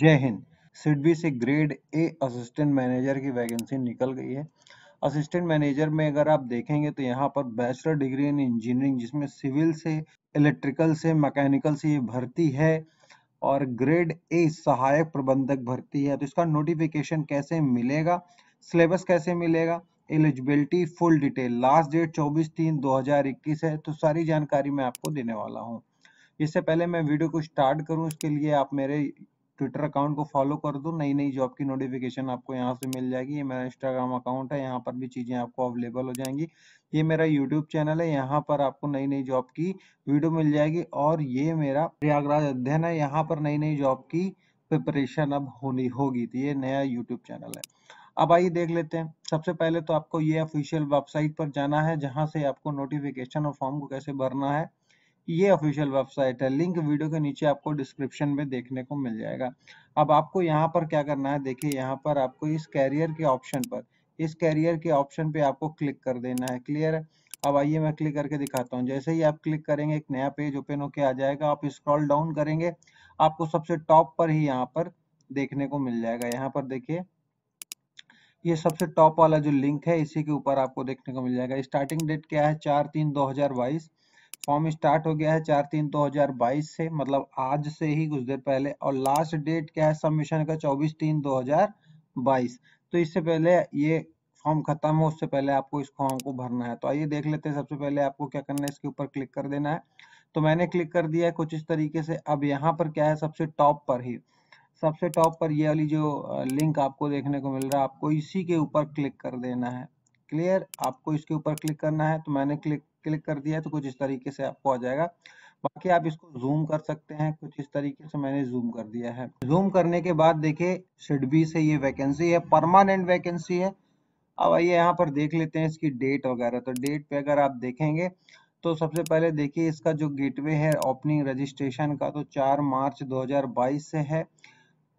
जय हिंद सिडबी से ग्रेड ए असिस्टेंट मैनेजर की वैकेंसी निकल गई है असिस्टेंट मैनेजर में अगर आप देखेंगे तो यहाँ पर बैचलर डिग्री इन इंजीनियरिंग जिसमें सिविल से इलेक्ट्रिकल से मैकेनिकल से ये भर्ती है और ग्रेड ए सहायक प्रबंधक भर्ती है तो इसका नोटिफिकेशन कैसे मिलेगा सिलेबस कैसे मिलेगा eligibility full detail last date 24 तीन 2021 है तो सारी जानकारी मैं आपको देने वाला हूँ इससे पहले मैं वीडियो को स्टार्ट करूँ इसके लिए आप मेरे ट्विटर अकाउंट को फॉलो कर दो नई नई जॉब की नोटिफिकेशन आपको यहाँ से मिल जाएगी ये मेरा इंस्टाग्राम अकाउंट है यहाँ पर भी चीज़ें आपको अवेलेबल हो जाएंगी ये मेरा यूट्यूब चैनल है यहाँ पर आपको नई नई जॉब की वीडियो मिल जाएगी और ये मेरा प्रयागराज अध्ययन है यहाँ पर नई नई जॉब की प्रिपरेशन अब होनी होगी तो ये नया यूट्यूब चैनल है अब आइए देख लेते हैं सबसे पहले तो आपको ये ऑफिशियल वेबसाइट पर जाना है जहाँ से आपको नोटिफिकेशन और फॉर्म को कैसे भरना है ये ऑफिशियल वेबसाइट है लिंक वीडियो के नीचे आपको डिस्क्रिप्शन में देखने को मिल जाएगा अब आपको यहाँ पर क्या करना है देखिए यहाँ पर आपको इस कैरियर के ऑप्शन पर इस कैरियर के ऑप्शन पे आपको क्लिक कर देना है क्लियर है अब आइए मैं क्लिक करके दिखाता हूँ जैसे ही आप क्लिक करेंगे एक नया पेज ओपन होके आ जाएगा आप स्क्रॉल डाउन करेंगे आपको सबसे टॉप पर ही यहाँ पर देखने को मिल जाएगा यहाँ पर देखिए ये सबसे टॉप वाला जो लिंक है इसी के ऊपर आपको देखने को मिल जाएगा स्टार्टिंग डेट क्या है चार तीन दो हजार बाईस फॉर्म स्टार्ट हो गया है चार तीन दो हजार बाईस से मतलब आज से ही कुछ देर पहले और लास्ट डेट क्या है सबमिशन का चौबीस तीन दो हजार बाईस तो इससे पहले ये फॉर्म खत्म हो उससे पहले आपको इस फॉर्म को भरना है तो आइए देख लेते हैं सबसे पहले आपको क्या करना है इसके ऊपर क्लिक कर देना है तो मैंने क्लिक कर दिया है कुछ इस तरीके से अब यहाँ पर क्या है सबसे टॉप पर ही सबसे टॉप पर ये वाली जो लिंक आपको देखने को मिल रहा है आपको इसी के ऊपर क्लिक कर देना है क्लियर आपको इसके ऊपर क्लिक करना है तो मैंने क्लिक क्लिक कर दिया तो कुछ इस तरीके से आपको आ जाएगा बाकी आप इसको जूम कर सकते हैं कुछ इस तरीके से मैंने जूम कर दिया है जूम करने के बाद देखिये सिडबी से ये वैकेंसी है परमानेंट वैकेंसी है अब आइए यहाँ पर देख लेते हैं इसकी डेट वगैरह तो डेट पे अगर आप देखेंगे तो सबसे पहले देखिए इसका जो गेटवे है ओपनिंग रजिस्ट्रेशन का तो 4 मार्च 2022 से है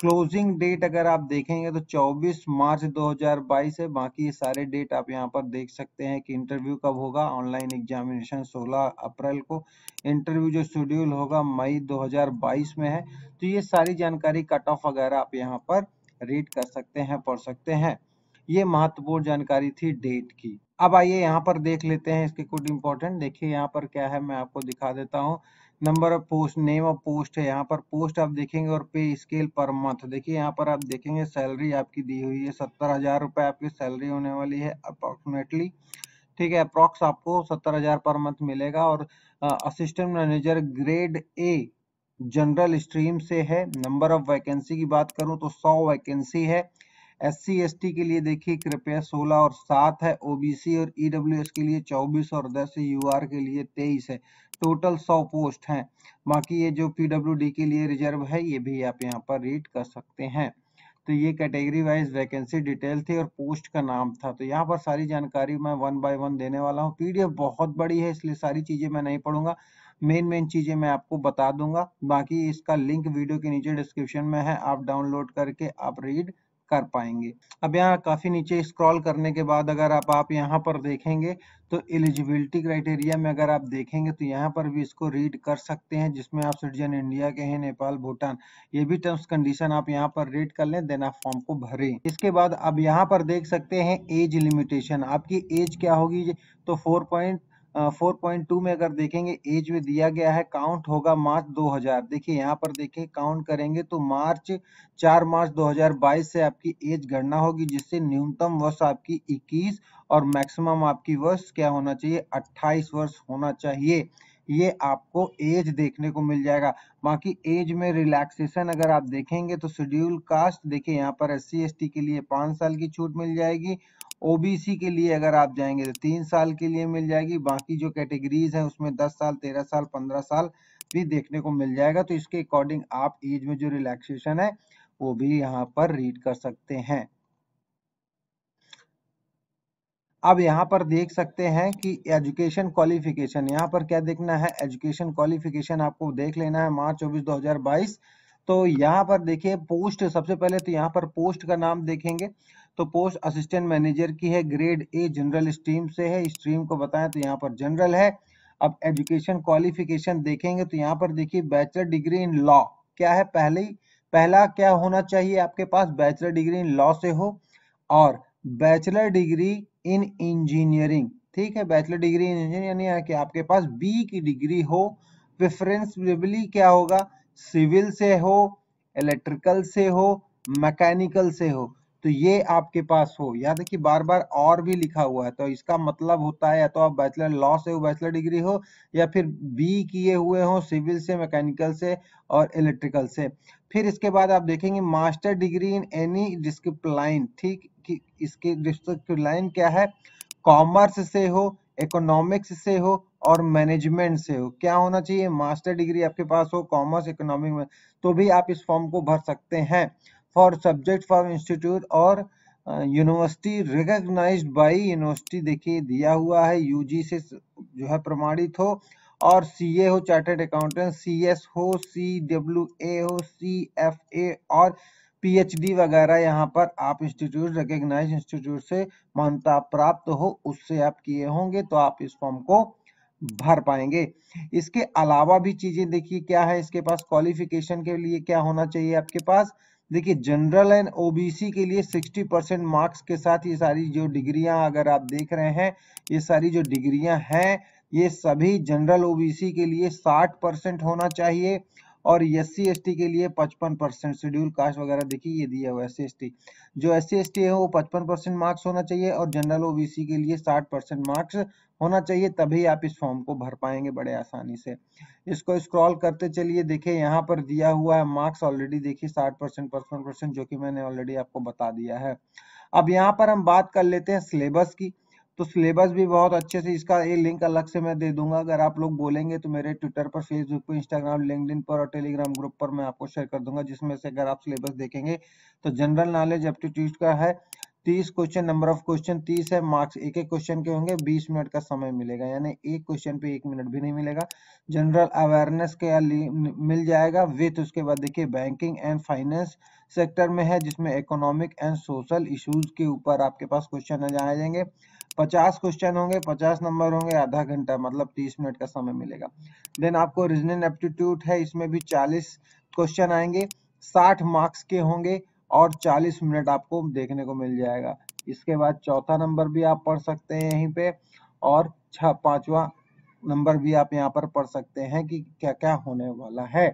क्लोजिंग डेट अगर आप देखेंगे तो 24 मार्च 2022 है बाकी ये सारे डेट आप यहाँ पर देख सकते हैं कि इंटरव्यू कब होगा ऑनलाइन एग्जामिनेशन 16 अप्रैल को इंटरव्यू जो शेड्यूल होगा मई 2022 में है तो ये सारी जानकारी कट ऑफ वगैरह आप यहाँ पर रीड कर सकते हैं पढ़ सकते हैं ये महत्वपूर्ण जानकारी थी डेट की अब आइए यहाँ पर देख लेते हैं इसके कुछ इंपॉर्टेंट देखिए यहाँ पर क्या है मैं आपको दिखा देता हूँ number of post name of post है यहाँ पर पोस्ट आप देखेंगे और पे स्केल पर मंथ देखिए यहाँ पर आप देखेंगे सैलरी आपकी दी हुई है सत्तर हजार रुपये आपकी सैलरी होने वाली है अप्रॉक्सीमेटली ठीक है अप्रॉक्स आपको सत्तर हजार पर मंथ मिलेगा और assistant manager grade A general stream से है नंबर ऑफ वैकेंसी की बात करूं तो सौ वैकेंसी है एस सी के लिए देखिए कृपया 16 और 7 है ओबीसी और ईडब्ल्यू के लिए 24 और 10 यू आर के लिए 23 है टोटल 100 पोस्ट हैं बाकी ये जो पीडब्ल्यू के लिए रिजर्व है ये भी आप यहाँ पर रीड कर सकते हैं तो ये कैटेगरी वाइज वैकेंसी डिटेल थी और पोस्ट का नाम था तो यहाँ पर सारी जानकारी मैं वन बाय वन देने वाला हूँ पीडीएफ बहुत बड़ी है इसलिए सारी चीज़ें मैं नहीं पढ़ूंगा मेन मेन चीज़ें मैं आपको बता दूंगा बाकी इसका लिंक वीडियो के नीचे डिस्क्रिप्शन में है आप डाउनलोड करके आप रीड कर पाएंगे अब यहाँ काफ़ी नीचे स्क्रॉल करने के बाद अगर आप आप यहाँ पर देखेंगे तो एलिजिबिलिटी क्राइटेरिया में अगर आप देखेंगे तो यहाँ पर भी इसको रीड कर सकते हैं जिसमें आप सिटीजन इंडिया के हैं नेपाल भूटान ये भी टर्म्स कंडीशन आप यहाँ पर रीड कर लें देन आप फॉर्म को भरे इसके बाद अब यहाँ पर देख सकते हैं एज लिमिटेशन आपकी एज क्या होगी तो फोर पॉइंट 4.2 में अगर देखेंगे एज में दिया गया है काउंट होगा मार्च 2000 देखिए यहाँ पर देखिए काउंट करेंगे तो मार्च 4 मार्च 2022 से आपकी एज गणना होगी जिससे न्यूनतम वर्ष आपकी 21 और मैक्सिमम आपकी वर्ष क्या होना चाहिए 28 वर्ष होना चाहिए ये आपको एज देखने को मिल जाएगा बाकी एज में रिलैक्सेशन अगर आप देखेंगे तो शेड्यूल कास्ट देखिए यहाँ पर एस सी के लिए पाँच साल की छूट मिल जाएगी ओबीसी के लिए अगर आप जाएंगे तो तीन साल के लिए मिल जाएगी बाकी जो कैटेगरीज हैं उसमें दस साल तेरह साल पंद्रह साल भी देखने को मिल जाएगा तो इसके अकॉर्डिंग आप एज में जो रिलैक्सेशन है वो भी यहाँ पर रीड कर सकते हैं अब यहाँ पर देख सकते हैं कि एजुकेशन क्वालिफिकेशन यहाँ पर क्या देखना है एजुकेशन क्वालिफिकेशन आपको देख लेना है मार्च चौबीस दो हजार बाईस तो यहाँ पर देखिए पोस्ट सबसे पहले तो यहाँ पर पोस्ट का नाम देखेंगे तो पोस्ट असिस्टेंट मैनेजर की है ग्रेड ए जनरल स्ट्रीम से है स्ट्रीम को बताएं तो यहाँ पर जनरल है अब एजुकेशन क्वालिफिकेशन देखेंगे तो यहाँ पर देखिए बैचलर डिग्री इन लॉ क्या है पहले पहला क्या होना चाहिए आपके पास बैचलर डिग्री इन लॉ से हो और बैचलर डिग्री इन इंजीनियरिंग ठीक है बैचलर डिग्री इन इंजीनियरिंग यानी कि आपके पास बी की डिग्री हो प्रेफरेंसली क्या होगा सिविल से हो इलेक्ट्रिकल से हो मैकेनिकल से हो तो ये आपके पास हो याद रखिए बार बार और भी लिखा हुआ है तो इसका मतलब होता है या तो आप बैचलर लॉ से हो बैचलर डिग्री हो या फिर बी किए हुए हो सिविल से मैकेनिकल से और इलेक्ट्रिकल से फिर इसके बाद आप देखेंगे master degree in any discipline ठीक कि इसके डिस्ट्रिक्ट लाइन क्या है कॉमर्स से हो इकोनॉमिक्स से हो और मैनेजमेंट से हो क्या होना चाहिए मास्टर डिग्री आपके पास हो कॉमर्स इकोनॉमिक में तो भी आप इस फॉर्म को भर सकते हैं फॉर सब्जेक्ट फॉर इंस्टीट्यूट और यूनिवर्सिटी रिकग्नाइज बाई यूनिवर्सिटी देखिए दिया हुआ है यू से जो है प्रमाणित हो और सीए हो चार्टेड अकाउंटेंट सीएस हो सी डब्ल्यू ए हो सी एफ ए और पीएचडी वगैरह यहाँ पर आप इंस्टीट्यूट रिकग्नाइज इंस्टीट्यूट से मान्यता प्राप्त हो उससे आप किए होंगे तो आप इस फॉर्म को भर पाएंगे इसके अलावा भी चीजें देखिए क्या है इसके पास क्वालिफिकेशन के लिए क्या होना चाहिए आपके पास देखिए जनरल एंड ओबीसी के लिए 60 परसेंट मार्क्स के साथ ये सारी जो डिग्रियां अगर आप देख रहे हैं ये सारी जो डिग्रियां हैं ये सभी जनरल ओबीसी के लिए 60 परसेंट होना चाहिए और एस सी के लिए 55 परसेंट शेड्यूल कास्ट वगैरह देखिए ये दिया हुआ एस सी जो एस सी है वो 55 परसेंट मार्क्स होना चाहिए और जनरल ओ के लिए 60 परसेंट मार्क्स होना चाहिए तभी आप इस फॉर्म को भर पाएंगे बड़े आसानी से इसको स्क्रॉल करते चलिए देखिए यहाँ पर दिया हुआ है मार्क्स ऑलरेडी देखिए साठ परसेंट परसेंट जो कि मैंने ऑलरेडी आपको बता दिया है अब यहाँ पर हम बात कर लेते हैं सिलेबस की तो सिलेबस भी बहुत अच्छे से इसका ये लिंक अलग से मैं दे दूंगा अगर आप लोग बोलेंगे तो मेरे ट्विटर पर फेसबुक पर इंस्टाग्राम लिंकडिन पर और टेलीग्राम ग्रुप पर मैं आपको शेयर कर दूंगा जिसमें से अगर आप सिलेबस देखेंगे तो जनरल नॉलेज एप्टीट्यूड का है तीस क्वेश्चन नंबर ऑफ क्वेश्चन तीस है मार्क्स एक एक क्वेश्चन के होंगे बीस मिनट का समय मिलेगा यानी एक क्वेश्चन पे एक मिनट भी नहीं मिलेगा जनरल अवेयरनेस के मिल जाएगा विथ उसके बाद देखिए बैंकिंग एंड फाइनेंस सेक्टर में है जिसमें इकोनॉमिक एंड सोशल इश्यूज के ऊपर आपके पास क्वेश्चन आ जाएंगे पचास क्वेश्चन होंगे पचास नंबर होंगे आधा घंटा मतलब तीस मिनट का समय मिलेगा देन आपको रीजनिंग एप्टीट्यूड है इसमें भी चालीस क्वेश्चन आएंगे साठ मार्क्स के होंगे और चालीस मिनट आपको देखने को मिल जाएगा इसके बाद चौथा नंबर भी आप पढ़ सकते हैं यहीं पे और छ पांचवा नंबर भी आप यहाँ पर पढ़ सकते हैं कि क्या क्या होने वाला है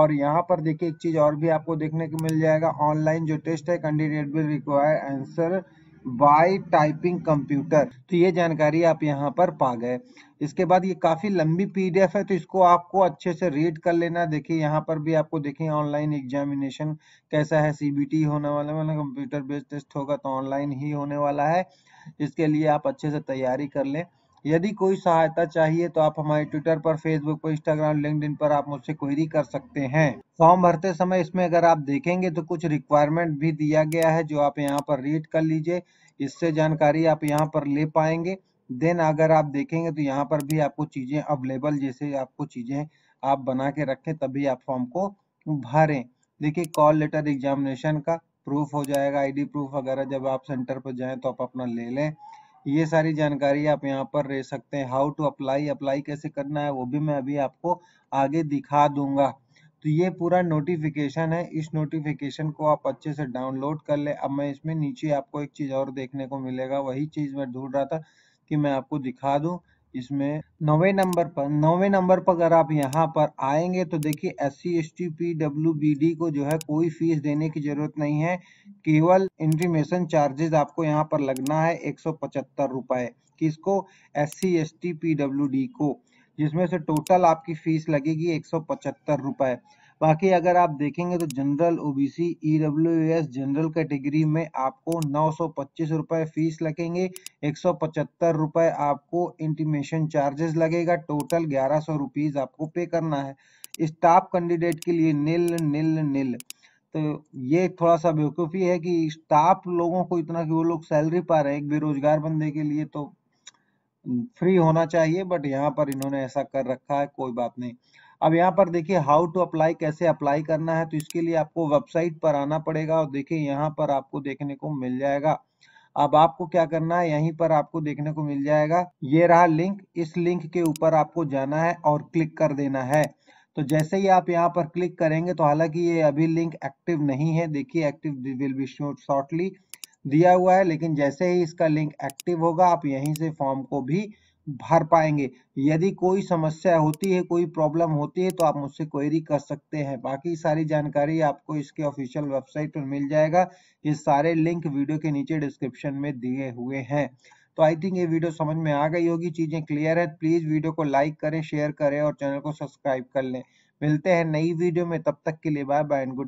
और यहाँ पर देखिए एक चीज और भी आपको देखने को मिल जाएगा ऑनलाइन जो टेस्ट है candidate will require answer by typing computer तो ये जानकारी आप यहाँ पर पा गए इसके बाद ये काफ़ी लंबी पीडीएफ है तो इसको आपको अच्छे से रीड कर लेना देखिए यहाँ पर भी आपको देखिए ऑनलाइन एग्जामिनेशन कैसा है सीबीटी होने वाला मतलब कंप्यूटर बेस्ड टेस्ट होगा तो ऑनलाइन ही होने वाला है इसके लिए आप अच्छे से तैयारी कर लें यदि कोई सहायता चाहिए तो आप हमारे ट्विटर पर फेसबुक पर इंस्टाग्राम लिंकड पर आप मुझसे क्वेरी कर सकते हैं फॉर्म भरते समय इसमें अगर आप देखेंगे तो कुछ रिक्वायरमेंट भी दिया गया है जो आप यहाँ पर रीड कर लीजिए इससे जानकारी आप यहाँ पर ले पाएंगे देन अगर आप देखेंगे तो यहाँ पर भी आपको चीज़ें अवेलेबल जैसे आपको चीज़ें आप बना के रखें तभी आप फॉर्म को भरें देखिए कॉल लेटर एग्जामिनेशन का प्रूफ हो जाएगा आईडी प्रूफ वगैरह जब आप सेंटर पर जाएं तो आप अपना ले लें ये सारी जानकारी आप यहाँ पर ले सकते हैं हाउ टू अप्लाई अप्लाई कैसे करना है वो भी मैं अभी आपको आगे दिखा दूंगा तो ये पूरा नोटिफिकेशन है इस नोटिफिकेशन को आप अच्छे से डाउनलोड कर ले अब मैं इसमें नीचे आपको एक चीज़ और देखने को मिलेगा वही चीज़ मैं ढूंढ रहा था कि मैं आपको दिखा दूँ इसमें नौवे नंबर पर नौवे नंबर पर अगर आप यहाँ पर आएंगे तो देखिए S C S T P W B D को जो है कोई फीस देने की जरूरत नहीं है केवल इंट्रीमेशन चार्जेस आपको यहाँ पर लगना है एक सौ पचहत्तर रुपए किसको S C S T P W D को जिसमें से टोटल आपकी फीस लगेगी एक सौ पचहत्तर रुपए बाकी अगर आप देखेंगे तो general OBC EWS general category में आपको नौ सौ पच्चीस फीस लगेंगे एक सौ पचहत्तर आपको इंटीमेशन चार्जेस लगेगा टोटल ग्यारह सौ रुपीज़ आपको पे करना है स्टाफ कैंडिडेट के लिए नील नील नील तो ये थोड़ा सा बेवकूफ़ी है कि स्टाफ लोगों को इतना कि वो लोग सैलरी पा रहे हैं एक बेरोजगार बंदे के लिए तो फ्री होना चाहिए बट यहाँ पर इन्होंने ऐसा कर रखा है कोई बात नहीं अब यहाँ पर देखिए हाउ टू अप्लाई कैसे अप्लाई करना है तो इसके लिए आपको वेबसाइट पर आना पड़ेगा और देखिए यहाँ पर आपको देखने को मिल जाएगा अब आपको क्या करना है यहीं पर आपको देखने को मिल जाएगा ये रहा लिंक इस लिंक के ऊपर आपको जाना है और क्लिक कर देना है तो जैसे ही आप यहाँ पर क्लिक करेंगे तो हालांकि ये अभी लिंक एक्टिव नहीं है देखिए एक्टिव विल बी शॉर्टली दिया हुआ है लेकिन जैसे ही इसका लिंक एक्टिव होगा आप यहीं से फॉर्म को भी भर पाएंगे यदि कोई समस्या होती है कोई प्रॉब्लम होती है तो आप मुझसे क्वेरी कर सकते हैं बाकी सारी जानकारी आपको इसके ऑफिशियल वेबसाइट पर मिल जाएगा ये सारे लिंक वीडियो के नीचे डिस्क्रिप्शन में दिए हुए हैं तो आई थिंक ये वीडियो समझ में आ गई होगी चीजें क्लियर है प्लीज वीडियो को लाइक करें शेयर करें और चैनल को सब्सक्राइब कर लें मिलते हैं नई वीडियो में तब तक के लिए बाय बाय एंड गुड